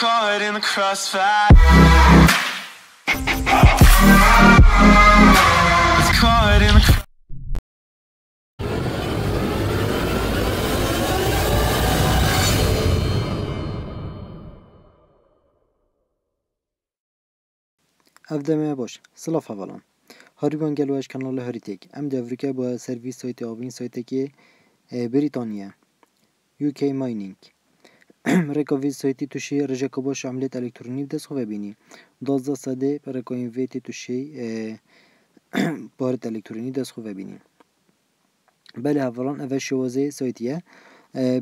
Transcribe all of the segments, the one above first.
caught in the crossfire. in the Avdemeye boş. Sıla havalan. Hariban gel ve kanalı haritek. Em de bu servis soyti avin soyteki e, Britanya. UK Mining. Река сайти тушей Режа Кабаш عملیت الکترونی دست خو ببینی 12 ساده رکای ویتی تشی بارت الکترونی دست خو ببینی بله هفران اول شوازه سایتیه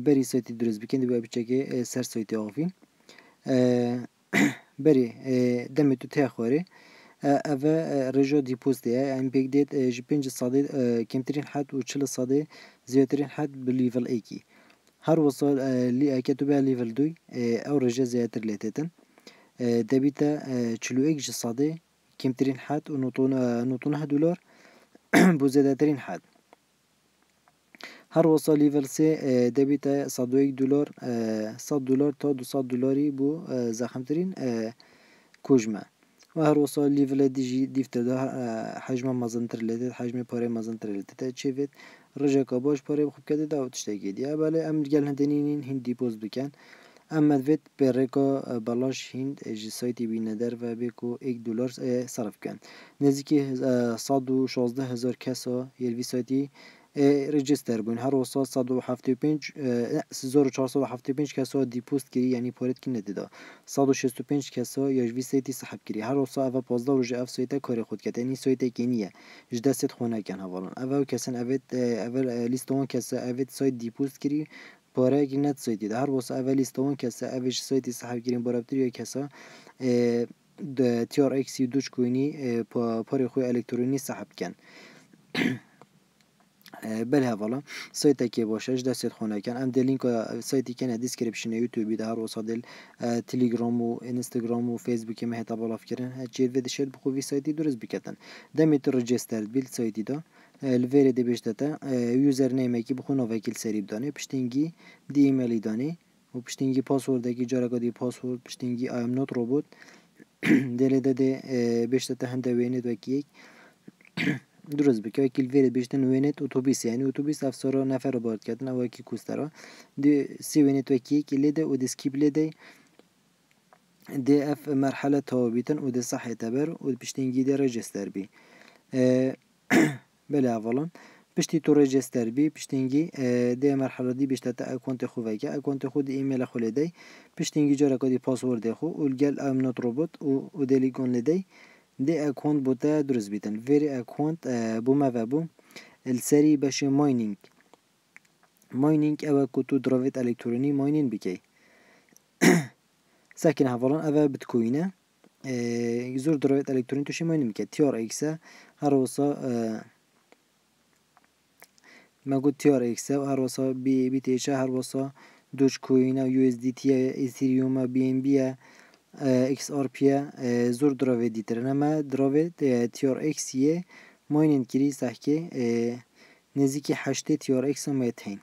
بری سایتی درست بکن دو بچه سر سایتی آفین بری دم تو ته خوره دیپوز رجا دیپوزته یعنی بگدید جپنج ساده کمترین حد و چل ساده زیادترین حد بلیفل ایکی هر وصل لی به لیفل دوی او رجه زیادر لیتتن دبیتا چلو ایک جساده کمترین حد و ها دولار بو زیادترین حد هر وصل لیفل سی دبیتا صد و دولار صد دولار تا دو صد دولاری بو زخمترین کجمه آه، وهروسا لیفلا دیجی دیفتدا حجم مازن ترلتت حجم پاره مازن ترلتت چوید رجا کاباش پاره بخوب کده دا و تشتگی دیا بله ام گل هندنینین هندی پوز بکن ام مدوید برکا بلاش هند جی سایتی بی ندر و بکو ایک دولار صرف کن نزدیکی صد و شازده هزار کسا یلوی سایتی رجستر بوین هر 775 1475 کسا دیپوست کری یعنی پارت کی ندیدا 165 کسا یجوی سیتی صحب کری هر اوسا اوا 15 روز اف سایت کار خود کته یعنی کی سایت گینیه ست خونه کن حوالان اوا کسن اول اول لیستون کسا اول سایت دیپوست کری پاره کی نت سایت دی هر اوسا اول لیستون کسا اول سایت صاحب کریم برابری کسا د تیار ایکس دوچ کوینی پاره خو الکترونی صحب کن بالهفلا سایت که باشه اجدا سایت خونه کن ام دلینک سایتی کنه دیسکریپشن یوتیوبی ده هر وسط دل تلگرام و اینستاگرام و فیسبوک مه تا بالا فکرن هر چیز و دشت بخوی سایتی درست بکتن دمیت رجستر بیل سایتی دا الوری دی بجدتا یوزر نیمه کی بخونه وکیل سری دانه پشتینگی دی ایمیلی دانه و پشتینگی پاسورد کی جارگا دی پاسورد پشتینگی آی ام نوت روبوت دلی ده ده بجدتا هنده وینید وکیک درست بکه وکی الویر بیشتن وینت اتوبیس یعنی اتوبیس رو نفر رو بارد کردن او اکی کوسترا دی سی وینت وکی که لیده و دی سکیب لیده دی اف مرحله توابیتن و دی صحی تبر و بیشتنگی دی رجستر بی بله اولا پشتی تو رجستر بی پشتینگی ده مرحله دی بیشتر تا اکانت خو وکه اکانت خو ایمیل خود لیدی پشتینگی جارا کدی پاسورد خو گل امنوت روبوت و دلیگون لدی دي اكونت بوتا درز بيتن فيري اكونت آه، بوما فابو السري باش ماينينج ماينينج او كوتو درافت الكتروني ماينين بكي ساكن هفالان او بتكوينه آه، زور درافت الكتروني توشي ماينين بكي تيار اكس هروسا آه، ما قلت تيار اكس هروسا بي بي تيشا هروسا دوج كوينه يو اس دي تي اثيريوم بي ام بي XRP دراوی zor drave دراوی تیار اکس یه ماینین کری سحکه نزدیک 8 TRX متهین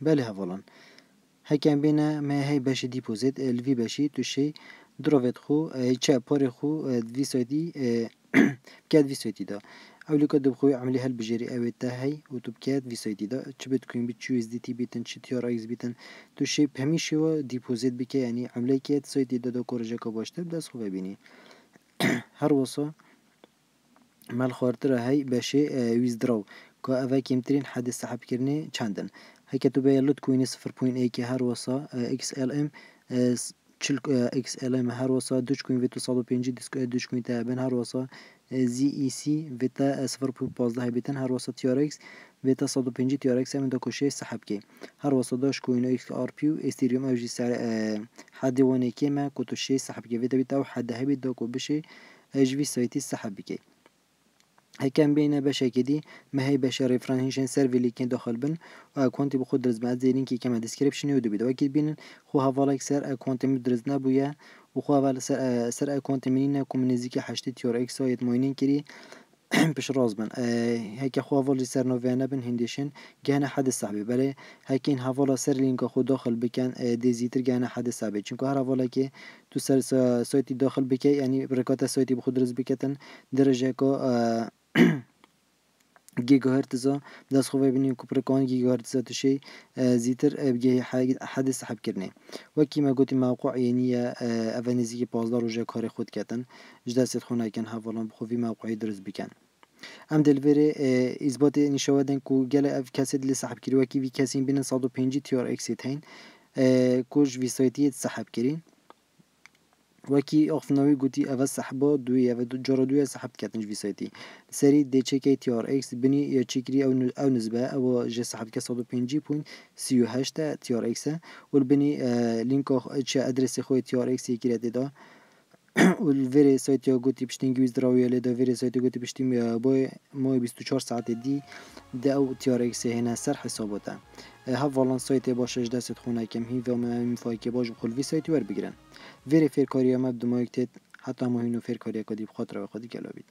بله هفالان هکن بینا ما هی بشه دیپوزیت الوی بشه توشه دراوید خو چه پار خو دوی سایدی بکد دوی سایدی دا أوليكا دبخوي عملي هل بجري أوي تاهي وتبكات في سيدي دا تشبت كوين بتشو اس دي تي بيتن تشي تي ار اكس بيتن تو شي بهمي شوا ديبوزيت بك يعني عملي كات سيدي دا دا كورجا كباشتر بدأ سخوفا بيني هر وصا مال خوارتر هاي باشي ويزدراو كا أفا كيمترين حد السحب كرني چندن هيك تبقى يلوت كوين 0.8 كي هر وصا اكس ال ام تشل اكس ال ام هر وصا دوش كوين في 905 دوش كوين تابن هر وصا زی ای سی ویتا 0.15 بیتن هر وسط تیار اکس ویتا 105 تیار اکس هم دا کشه سحب که هر وسط داش کوینو اکس آر پیو استیریوم اوجی سر حد وانه که ما کتشه سحب که ویتا بیتا و حد هبید دا کو بشه اجوی سایتی سحب که هكان بينا باشا كدي ما هي باشا ريفرانشن سيرفي اللي كان داخل بن اكونتي بخود درز مع زيرين كي كما ديسكريبشن يودو بيد واكيد بين خو هافالاك سير اكونتي مدرزنا بويا اول سر اكون اه، تمرين كم نزدیک 8 تیار اکس هایت ماینین کری پیش راز بن هک اه، خو اول سر نو نویانه بن هندیشن گهنه حد صحبه بله هک این حوالا سر لینک خود داخل بکن اه، دیزیتر گهنه حد صحبه چونکه هر اول که تو سر سایتی داخل بکی یعنی برکات سایتی بخود رز بکتن درجه که جيجا هرتزا بداس خوفا بني كوبريكون جيجا هرتزا تشي آه زيتر بجي حدث حب كرني وكيما قلت موقع يعني آه افانيزي بازدار وجا كاري خود كاتن جدا سيد خونا كان هافولان بخوفي موقعي درس بكان ام دلفري آه اثبات نشاودن كو جلا اف كاسد اللي سحب كري وكي في كاسين بين 150 تي ار اكس هين كوج في سايتي سحب كرين وەکی ئۆفنەوەی گوتی ئەvە سەحبۆ دویەوە جۆرە دویە سەحب کاتنج ویسەتی سەری دێچێکی تیۆرX بنی یەچیکری ئەو ئەو نزبە ئەوە ژێ سەحبکە 15.3هشتا تیۆرXە ولبنی لینکۆخ چە ئەدرسی خۆی تیۆرX یەکرێ دێدا الفيري سايت يو قلت بشتين جويز دراوية لدى فيري سايت قلت بشتين بوي موي 24 ساعة دي دا او تيار اكس هنا سر حساباتا ها فالان سايت باش اجدا ست خونا كم هين فيوم فايكي باش بخل في ور بگرن وری دو مبدو تید حتی ما هینو کاری کدیب خاطر و خودی کلابید